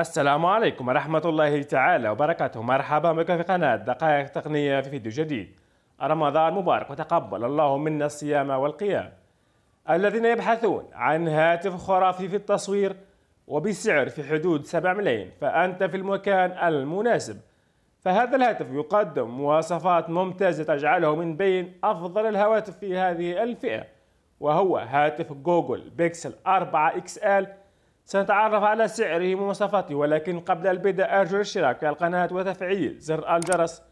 السلام عليكم ورحمة الله تعالى وبركاته مرحبا بكم في قناة دقائق تقنية في فيديو جديد رمضان مبارك وتقبل الله منا الصيام والقيام الذين يبحثون عن هاتف خرافي في التصوير وبسعر في حدود 7 ملايين فأنت في المكان المناسب فهذا الهاتف يقدم مواصفات ممتازة تجعله من بين أفضل الهواتف في هذه الفئة وهو هاتف جوجل بيكسل 4 XL سنتعرف على سعره ومواصفاته ولكن قبل البدء أرجو الاشتراك في القناة وتفعيل زر الجرس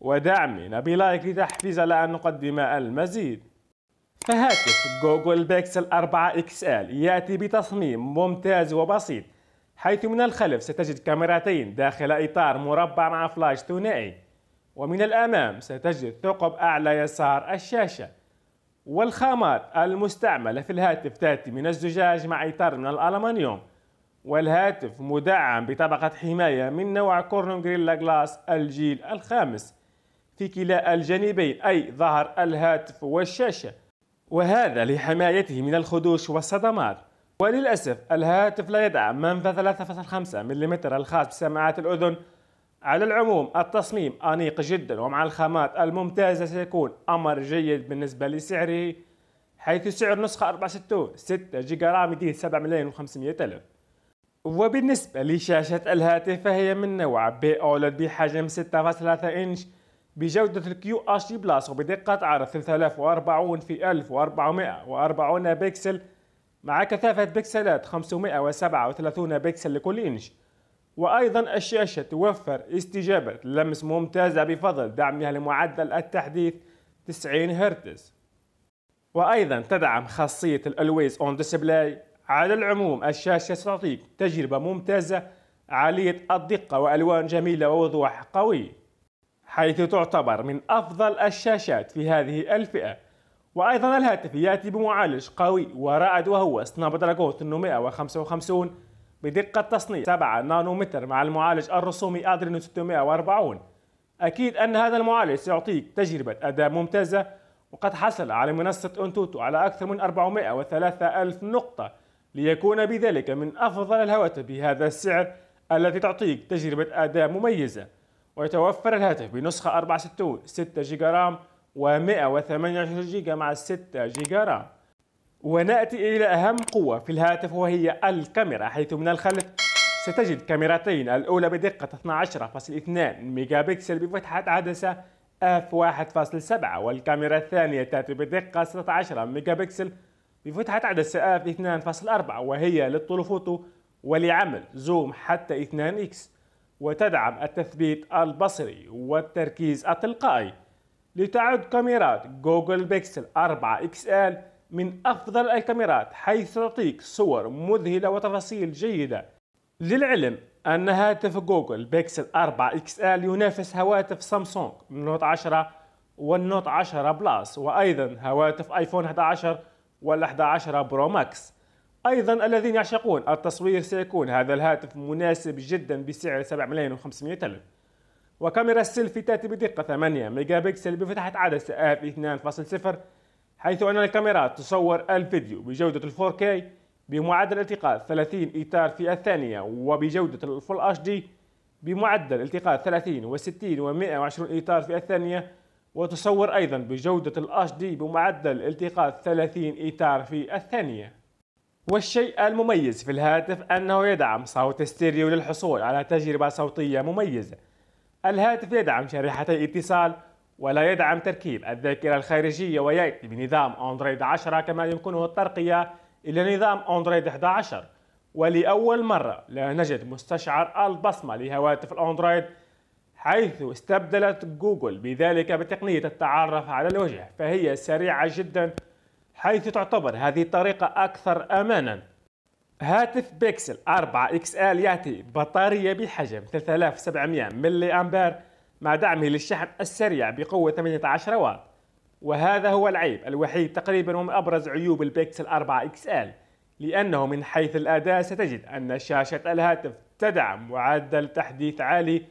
ودعمنا بلايك لتحفيز على أن نقدم المزيد فهاتف جوجل بيكسل 4 XL يأتي بتصميم ممتاز وبسيط حيث من الخلف ستجد كاميرتين داخل إطار مربع مع فلاش ثنائي ومن الأمام ستجد ثقب أعلى يسار الشاشة والخامات المستعملة في الهاتف تأتي من الزجاج مع إطار من الألمنيوم والهاتف مدعم بطبقة حماية من نوع كورنون جريلا جلاس الجيل الخامس في كلا الجانبين أي ظهر الهاتف والشاشة وهذا لحمايته من الخدوش والصدمات وللأسف الهاتف لا يدعم منفذ 3.5 ملم الخاص بسماعات الأذن على العموم التصميم أنيق جدا ومع الخامات الممتازة سيكون أمر جيد بالنسبة لسعره حيث سعر نسخة 64 6 جيجا رام دي 7 ملايين و500 ألف وبالنسبة لشاشة الهاتف فهي من نوع بي أولد بحجم 6.3 إنش بجودة الكيو اتش دي بلس وبدقة عرض 3040 في 1440 بكسل مع كثافة بكسلات 537 بكسل لكل إنش وأيضا الشاشة توفر استجابة لمس ممتازة بفضل دعمها لمعدل التحديث 90 هرتز وأيضا تدعم خاصية الألويز أون ديسبلاي على العموم الشاشة ستعطيك تجربة ممتازة عالية الدقة وألوان جميلة ووضوح قوي حيث تعتبر من أفضل الشاشات في هذه الفئة وأيضا الهاتف يأتي بمعالج قوي ورائد وهو سناب دراجون 855 بدقة تصنيع 7 نانومتر مع المعالج الرسومي أدرينو 640 أكيد أن هذا المعالج سيعطيك تجربة أداء ممتازة وقد حصل على منصة أنتوتو على أكثر من 403 ألف نقطة ليكون بذلك من أفضل الهواتف بهذا السعر التي تعطيك تجربة أداء مميزة ويتوفر الهاتف بنسخة 64 6 جيجا رام و 128 جيجا مع 6 جيجا رام ونأتي إلى أهم قوة في الهاتف وهي الكاميرا حيث من الخلف ستجد كاميرتين الأولى بدقة 12.2 ميجا بكسل بفتحة عدسة f 1.7 والكاميرا الثانية تأتي بدقة 16 ميجا بكسل بفتحة عدسة f 2.4 وهي فوتو ولعمل زوم حتى 2x وتدعم التثبيت البصري والتركيز التلقائي لتعد كاميرات جوجل بيكسل 4 XL من أفضل الكاميرات حيث تعطيك صور مذهلة وتفاصيل جيدة للعلم أن هاتف جوجل بيكسل 4 اكس ال ينافس هواتف سامسونج نوت 10 والنوت 10 بلس وأيضا هواتف آيفون 11 وال 11 برو ماكس أيضا الذين يعشقون التصوير سيكون هذا الهاتف مناسب جدا بسعر 7 ملايين و500 ألف وكاميرا السيلفي تأتي بدقة 8 ميجا بكسل بفتحة عدسة f2.0 حيث أن الكاميرات تصور الفيديو بجودة 4K بمعدل التقاط 30 إطار في الثانية وبجودة الفول اتش دي بمعدل التقاط 30 و60 و120 إطار في الثانية وتصور أيضا بجودة الاتش دي بمعدل التقاط 30 إطار في الثانية والشيء المميز في الهاتف أنه يدعم صوت ستيريو للحصول على تجربة صوتية مميزة الهاتف يدعم شريحتي اتصال ولا يدعم تركيب الذاكرة الخارجية ويأتي بنظام أندرويد 10 كما يمكنه الترقية إلى نظام أندرويد 11 ولأول مرة لا نجد مستشعر البصمة لهواتف الأندرويد حيث استبدلت جوجل بذلك بتقنية التعرف على الوجه فهي سريعة جدا حيث تعتبر هذه الطريقة أكثر أمانا هاتف بيكسل 4 XL يأتي بطارية بحجم 3700 ملي أمبير مع دعمه للشحن السريع بقوة 18 واط وهذا هو العيب الوحيد تقريبا ومن أبرز عيوب البيكسل 4 XL لأنه من حيث الأداء ستجد أن شاشة الهاتف تدعم معدل تحديث عالي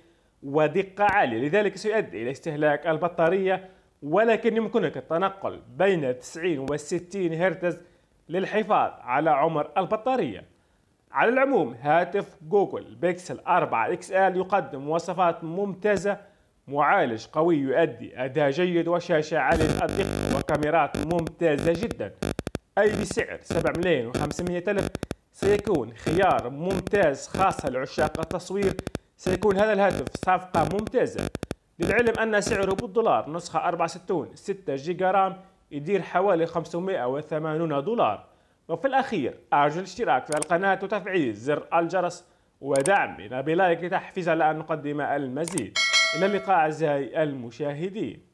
ودقة عالية لذلك سيؤدي إلى استهلاك البطارية ولكن يمكنك التنقل بين 90 و 60 هرتز للحفاظ على عمر البطارية على العموم هاتف جوجل بيكسل 4 XL يقدم مواصفات ممتازة معالج قوي يؤدي أداء جيد وشاشة عالية الدقة وكاميرات ممتازة جدا أي بسعر 7 ملايين و500 ألف سيكون خيار ممتاز خاصة لعشاق التصوير سيكون هذا الهاتف صفقة ممتازة للعلم أن سعره بالدولار نسخة 64 6 جيجا رام يدير حوالي 580 دولار وفي الأخير أرجو الاشتراك في القناة وتفعيل زر الجرس ودعمنا بلايك لتحفيزنا لأن نقدم المزيد إلى اللقاء أعزائي المشاهدين